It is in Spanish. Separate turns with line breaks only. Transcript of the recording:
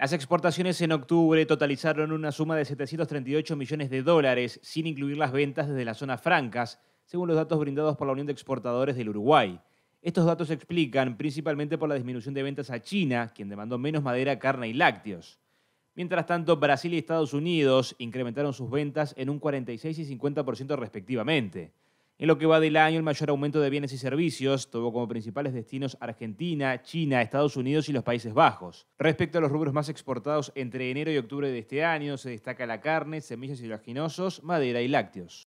Las exportaciones en octubre totalizaron una suma de 738 millones de dólares, sin incluir las ventas desde las zonas francas, según los datos brindados por la Unión de Exportadores del Uruguay. Estos datos se explican principalmente por la disminución de ventas a China, quien demandó menos madera, carne y lácteos. Mientras tanto, Brasil y Estados Unidos incrementaron sus ventas en un 46 y 50% respectivamente. En lo que va del año, el mayor aumento de bienes y servicios tuvo como principales destinos Argentina, China, Estados Unidos y los Países Bajos. Respecto a los rubros más exportados entre enero y octubre de este año, se destaca la carne, semillas y oleaginosos, madera y lácteos.